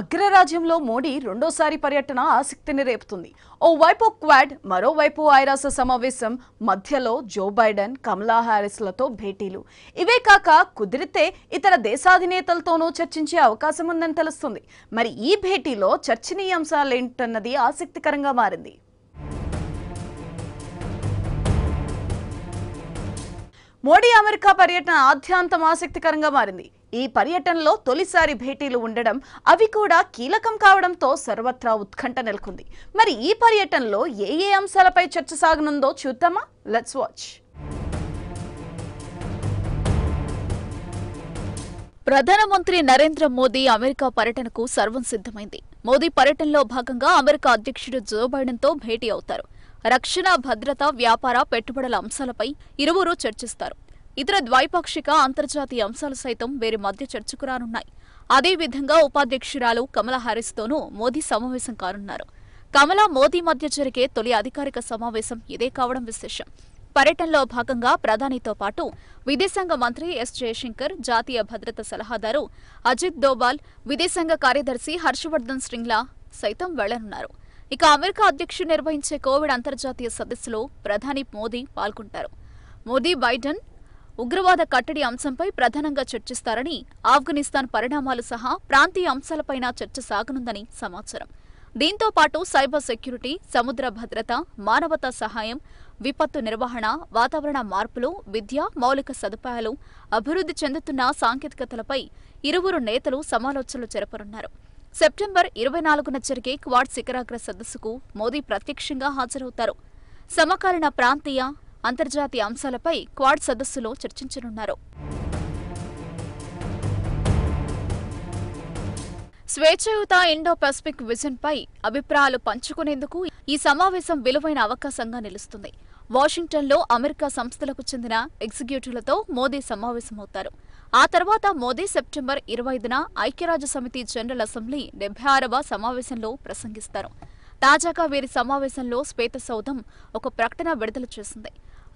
అగ్రరాజ్యంలో మోడీ రెండోసారి పర్యటన ఆసక్తిని రేపుతుంది ఓవైపు క్వాడ్ మరోవైపు ఐరాస సమావేశం మధ్యలో జో బైడెన్ కమలా హ్యారిస్లతో భేటీలు ఇవే కాక కుదిరితే ఇతర దేశాధినేతలతోనూ చర్చించే అవకాశం ఉందని తెలుస్తుంది మరి ఈ భేటీలో చర్చనీయాంశాలేంటన్నది ఆసక్తికరంగా మారింది మోడీ అమెరికా పర్యటన ఆద్యాంతం ఆసక్తికరంగా మారింది ఈ పర్యటనలో తొలిసారి భేటీలు ఉండడం అవి కూడా కీలకం కావడంతో సర్వత్రా ఉత్కంఠ నెలకొంది మరి ఈ పర్యటనలో ఏ ఏ అంశాలపై చర్చ సాగనుందో చూద్దామా లెట్స్ వాచ్ ప్రధానమంత్రి నరేంద్ర మోదీ అమెరికా పర్యటనకు సర్వం సిద్ధమైంది మోదీ పర్యటనలో భాగంగా అమెరికా అధ్యక్షుడు జో బైడెన్తో భేటీ అవుతారు రక్షణ భద్రత వ్యాపార పెట్టుబడుల అంశాలపై ఇరువురు చర్చిస్తారు ఇతర ద్వైపాక్షిక అంతర్జాతీయ అంశాలు సైతం వీరి మధ్య చర్చకు రానున్నాయి అదేవిధంగా ఉపాధ్యక్షురాలు కమలా హారిస్తోనూ మోదీ సమావేశం కానున్నారు కమలా మోదీ మధ్య జరిగే తొలి అధికారిక సమావేశం ఇదే కావడం విశేషం పర్యటనలో భాగంగా ప్రధానితో పాటు విదేశాంగ మంత్రి ఎస్ జయశంకర్ జాతీయ భద్రత సలహాదారు అజిత్ దోబాల్ విదేశాంగ కార్యదర్శి హర్షవర్ధన్ శ్రింగ్లా సైతం వెళ్లనున్నారు ఇక అమెరికా అధ్యక్షుడు నిర్వహించే కోవిడ్ అంతర్జాతీయ సదస్సులో ప్రధాని మోదీ పాల్గొంటారు మోదీ బైడెన్ ఉగ్రవాద కట్టడి అంశంపై ప్రధానంగా చర్చిస్తారని ఆఫ్ఘనిస్తాన్ పరిణామాలు సహా ప్రాంతీయ అంశాలపైన చర్చ సాగనుందని సమాచారం దీంతో పాటు సైబర్ సెక్యూరిటీ సముద్ర భద్రత మానవతా సహాయం విపత్తు నిర్వహణ వాతావరణ మార్పులు విద్య మౌలిక సదుపాయాలు అభివృద్ధి చెందుతున్న సాంకేతికతలపై ఇరువురు నేతలు సమాలోచనలు జరపనున్నారు సెప్టెంబర్ ఇరవై నాలుగున జరిగే క్వాడ్ శిఖరాగ్ర సదస్సుకు మోదీ ప్రత్యక్షంగా హాజరవుతారు సమకాలీన ప్రాంతీయ అంతర్జాతీయ అంశాలపై క్వాడ్ సదస్సులో చర్చించనున్నారు స్వేచ్ఛయుత ఇండో పసిఫిక్ విజన్పై అభిప్రాయాలు పంచుకునేందుకు ఈ సమావేశం విలువైన అవకాశంగా నిలుస్తుంది వాషింగ్టన్లో అమెరికా సంస్థలకు చెందిన ఎగ్జిక్యూటివ్లతో మోదీ సమావేశమవుతారు ఆ తర్వాత మోదీ సెప్టెంబర్ ఇరవై ఐదున ఐక్యరాజ్య సమితి జనరల్ అసెంబ్లీ డెబ్బై ఆరవ సమావేశంలో ప్రసంగిస్తారు తాజాగా వీరి సమావేశంలో శ్వేత సౌధం ఒక ప్రకటన విడుదల చేసింది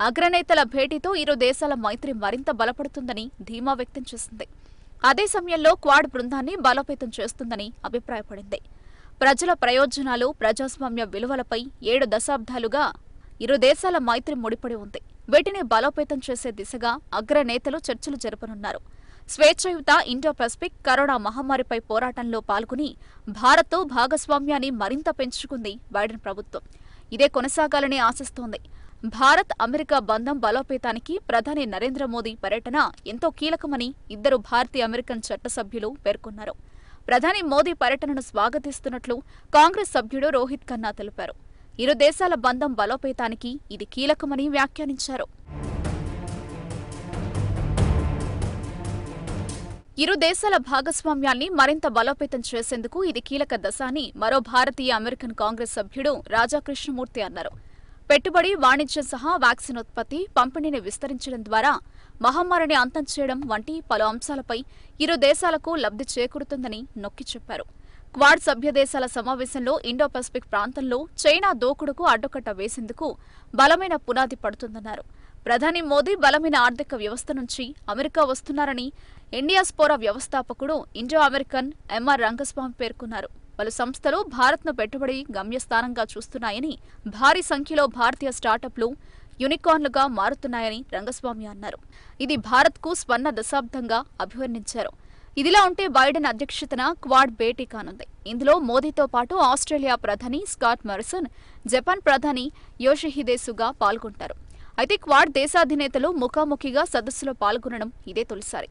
అగ్రనేతల భేటీతో ఇరు దేశాల మైత్రి మరింత బలపడుతుందని ధీమా వ్యక్తం చేసింది అదే సమయంలో క్వాడ్ బృందాన్ని బలోపేతం చేస్తుందని అభిప్రాయపడింది ప్రజల ప్రయోజనాలు ప్రజాస్వామ్య విలువలపై ఏడు దశాబ్దాలుగా ఇరు దేశాల మైత్రి ముడిపడి ఉంది వీటిని బలోపేతం చేసే దిశగా అగ్రనేతలు చర్చలు జరపనున్నారు స్వేచ్ఛయుత ఇండో పసిఫిక్ కరోనా మహమ్మారిపై పోరాటంలో పాల్గొని భారత్ భాగస్వామ్యాన్ని మరింత పెంచుకుంది బైడెన్ ప్రభుత్వం ఇదే కొనసాగాలని ఆశిస్తోంది భారత్ అమెరికా బంధం బలోపేతానికి ప్రధాని నరేంద్ర మోదీ పర్యటన ఎంతో కీలకమని ఇద్దరు భారతీయ అమెరికన్ చట్ట సభ్యులు పేర్కొన్నారు ప్రధాని మోదీ పర్యటనను స్వాగతిస్తున్నట్లు కాంగ్రెస్ సభ్యుడు రోహిత్ ఖన్నా తెలిపారు ఇరు దేశాల బంధం బలోపేతానికి ఇది కీలకమని వ్యాఖ్యానించారు ఇరు దేశాల భాగస్వామ్యాన్ని మరింత బలోపేతం చేసేందుకు ఇది కీలక దశ అని మరో భారతీయ అమెరికన్ కాంగ్రెస్ సభ్యుడు రాజాకృష్ణమూర్తి అన్నారు పెట్టుబడి వాణిజ్యం సహా వ్యాక్సిన్ ఉత్పత్తి పంపిణీని విస్తరించడం ద్వారా మహమ్మారిని అంతం చేయడం వంటి పలు అంశాలపై ఇరు దేశాలకు లబ్ధి చేకూరుతుందని నొక్కి చెప్పారు వాడ్ సభ్యదేశాల సమావేశంలో ఇండో పసిఫిక్ ప్రాంతంలో చైనా దోకుడుకు అడ్డుకట్ట వేసేందుకు బలమైన పునాది పడుతుందన్నారు ప్రధాని మోదీ బలమైన ఆర్థిక వ్యవస్థ నుంచి అమెరికా వస్తున్నారని ఇండియా స్పోరా వ్యవస్థాపకుడు ఇండో అమెరికన్ ఎంఆర్ రంగస్వామి పేర్కొన్నారు పలు సంస్థలు భారత్ను పెట్టుబడి గమ్యస్థానంగా చూస్తున్నాయని భారీ సంఖ్యలో భారతీయ స్టార్టప్లు యూనికార్న్లుగా మారుతున్నాయని రంగస్వామి అన్నారు ఇది భారత్కు స్వర్ణ దశాబ్దంగా అభివర్ణించారు ఇదిలా ఉంటే బైడెన్ అధ్యక్షతన క్వాడ్ భేటీ కానుంది ఇందులో మోదీతో పాటు ఆస్ట్రేలియా ప్రధాని స్కాట్ మర్సన్ జపాన్ ప్రధాని యోషిహిదేసుగా పాల్గొంటారు అయితే క్వాడ్ దేశాధినేతలు ముఖాముఖిగా సదస్సులో పాల్గొనడం ఇదే తొలిసారి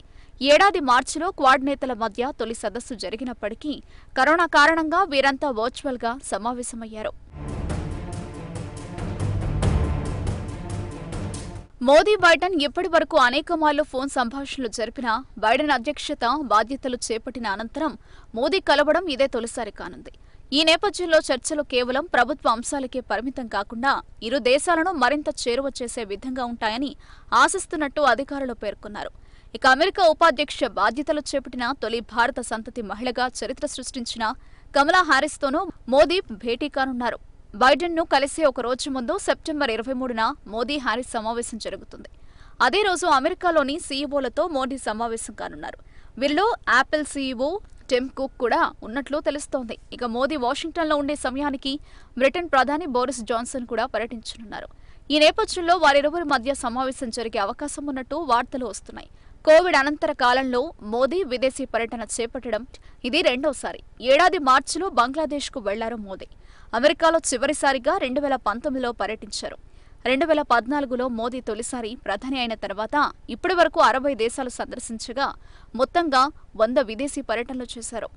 ఏడాది మార్చిలో క్వాడ్ నేతల మధ్య తొలి సదస్సు జరిగినప్పటికీ కరోనా కారణంగా వీరంతా వర్చువల్గా సమావేశమయ్యారు మోదీ బైడెన్ ఇప్పటి వరకు అనేక మార్లు ఫోన్ సంభాషణలు జరిపినా బైడెన్ అధ్యక్షత బాధ్యతలు చేపట్టిన అనంతరం మోదీ కలవడం ఇదే తొలిసారి కానుంది ఈ నేపథ్యంలో చర్చలు కేవలం ప్రభుత్వ అంశాలకే పరిమితం కాకుండా ఇరు దేశాలను మరింత చేరువ చేసే విధంగా ఉంటాయని ఆశిస్తున్నట్టు అధికారులు పేర్కొన్నారు ఇక అమెరికా ఉపాధ్యక్ష బాధ్యతలు చేపట్టిన తొలి భారత సంతతి మహిళగా చరిత్ర సృష్టించిన కమలా హారిస్తోనూ మోదీ భేటీ కానున్నారు బైడెన్ను కలిసే ఒక రోజు ముందు సెప్టెంబర్ ఇరవై మూడున మోదీ హారిస్ సమావేశం జరుగుతుంది అదే రోజు అమెరికాలోని సీఈఓలతో మోడీ సమావేశం కానున్నారు వీరిలో యాపిల్ సీఈఓ టెమ్ కుక్ కూడా ఉన్నట్లు తెలుస్తోంది ఇక మోదీ వాషింగ్టన్లో ఉండే సమయానికి బ్రిటన్ ప్రధాని బోరిస్ జాన్సన్ కూడా పర్యటించనున్నారు ఈ నేపథ్యంలో వారిరువురి మధ్య సమావేశం జరిగే అవకాశం ఉన్నట్టు వార్తలు వస్తున్నాయి కోవిడ్ అనంతర కాలంలో మోదీ విదేశీ పర్యటన చేపట్టడం ఇది రెండోసారి ఏడాది మార్చిలో బంగ్లాదేశ్కు వెళ్లారు మోదీ అమెరికాలో చివరిసారిగా రెండు వేల పంతొమ్మిదిలో పర్యటించారు రెండు వేల పద్నాలుగులో మోదీ తొలిసారి ప్రధాని అయిన తర్వాత ఇప్పటి వరకు అరవై దేశాలు సందర్శించగా మొత్తంగా వంద విదేశీ పర్యటనలు చేశారు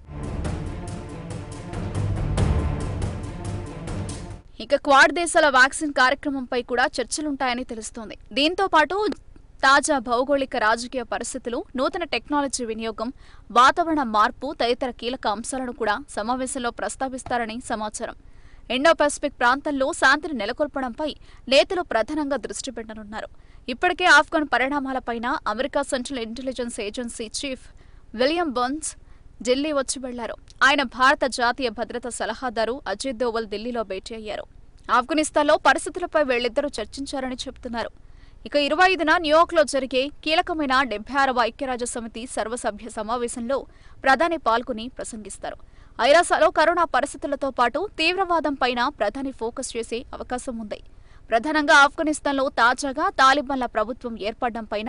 ఇక క్వాడ్ దేశాల వ్యాక్సిన్ కార్యక్రమంపై కూడా చర్చలుంటాయని తెలుస్తోంది దీంతో పాటు తాజా భౌగోళిక రాజకీయ పరిస్థితులు నూతన టెక్నాలజీ వినియోగం వాతావరణ మార్పు తదితర కీలక అంశాలను కూడా సమావేశంలో ప్రస్తావిస్తారని సమాచారం ఇండో పసిఫిక్ ప్రాంతంలో శాంతిని నెలకొల్పడంపై నేతలు ప్రధానంగా దృష్టి పెట్టనున్నారు ఇప్పటికే ఆఫ్ఘన్ పరిణామాలపైన America Central Intelligence Agency chief William Burns Delhi వచ్చి వెళ్లారు ఆయన భారత జాతీయ భద్రతా సలహాదారు అజిత్ దోవల్ ఢిల్లీలో భేటీ అయ్యారు ఆఫ్ఘనిస్తాన్లో పరిస్థితులపై వీళ్ళిద్దరూ చర్చించారని చెబుతున్నారు ఇక ఇరవై ఐదున న్యూయార్క్లో జరిగే కీలకమైన డెబ్బై ఆరవ ఐక్యరాజ్య సమితి సర్వసభ్య సమావేశంలో ప్రధాని పాల్గొని ప్రసంగిస్తారు ఐరాసాలో కరోనా పరిస్థితులతో పాటు తీవ్రవాదంపైన ప్రధాని ఫోకస్ చేసే అవకాశం ఉంది ప్రధానంగా ఆఫ్ఘనిస్తాన్లో తాజాగా తాలిబాన్ల ప్రభుత్వం ఏర్పడడంపైన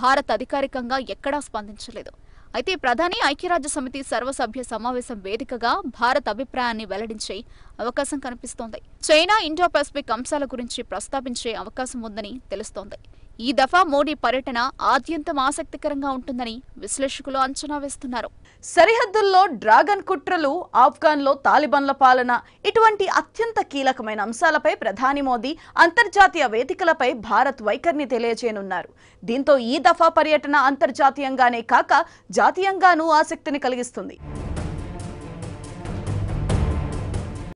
భారత్ అధికారికంగా ఎక్కడా స్పందించలేదు అయితే ప్రధాని ఐక్యరాజ్య సమితి సర్వసభ్య సమావేశం వేదికగా భారత్ అభిప్రాయాన్ని వెల్లడించి అవకాశం కనిపిస్తోంది చైనా ఇండో పసిఫిక్ అంశాల గురించి ప్రస్తావించే అవకాశం ఉందని తెలుస్తోంది ఈ దఫా మోడీ పర్యటన ఆద్యంతం ఆసక్తికరంగా ఉంటుందని విశ్లేషకులు అంచనా వేస్తున్నారు సరిహద్దుల్లో డ్రాగన్ కుట్రలు ఆఫ్ఘాన్లో తాలిబాన్ల పాలన ఇటువంటి అత్యంత కీలకమైన అంశాలపై ప్రధాని మోదీ అంతర్జాతీయ వేదికలపై భారత్ వైఖరిని తెలియజేయనున్నారు దీంతో ఈ దఫా పర్యటన అంతర్జాతీయంగానే కాక జాతీయంగానూ ఆసక్తిని కలిగిస్తుంది